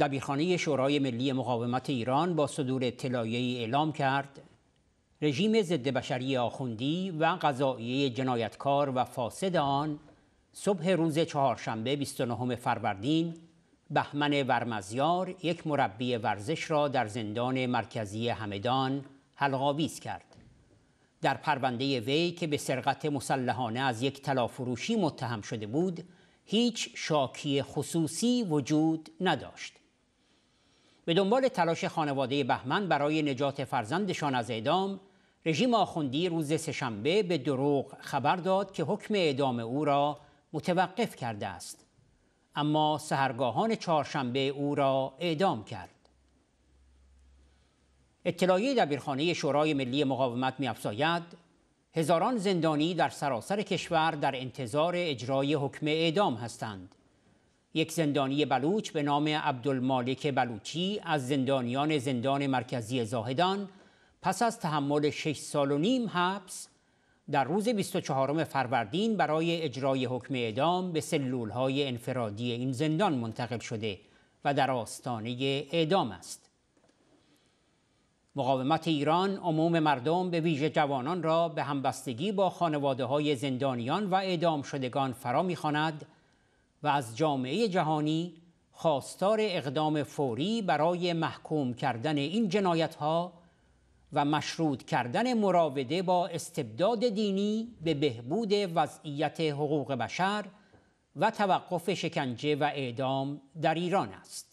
دبیرخانه شورای ملی مقاومت ایران با صدور اطلاعیه اعلام کرد رژیم ضد بشری آخوندی و قضایی جنایتکار و فاسد آن صبح روز چهارشنبه 29 فروردین بهمن ورمزیار یک مربی ورزش را در زندان مرکزی همدان حلقاویز کرد در پرونده وی که به سرقت مسلحانه از یک تلافروشی متهم شده بود هیچ شاکی خصوصی وجود نداشت به دنبال تلاش خانواده بهمن برای نجات فرزندشان از اعدام رژیم آخوندی روز سهشنبه به دروغ خبر داد که حکم اعدام او را متوقف کرده است اما سهرگاهان چهارشنبه او را اعدام کرد اطلاعیه دبیرخانه شورای ملی مقاومت میافزاید هزاران زندانی در سراسر کشور در انتظار اجرای حکم اعدام هستند یک زندانی بلوچ به نام عبدالمالک بلوچی از زندانیان زندان مرکزی زاهدان پس از تحمل 6 سال و نیم حبس در روز 24 فروردین برای اجرای حکم اعدام به سلولهای انفرادی این زندان منتقل شده و در آستانه اعدام است. مقاومت ایران عموم مردم به ویژه جوانان را به همبستگی با خانواده های زندانیان و اعدام شدگان فرا میخواند و از جامعه جهانی خواستار اقدام فوری برای محکوم کردن این جنایت ها و مشروط کردن مراوده با استبداد دینی به بهبود وضعیت حقوق بشر و توقف شکنجه و اعدام در ایران است.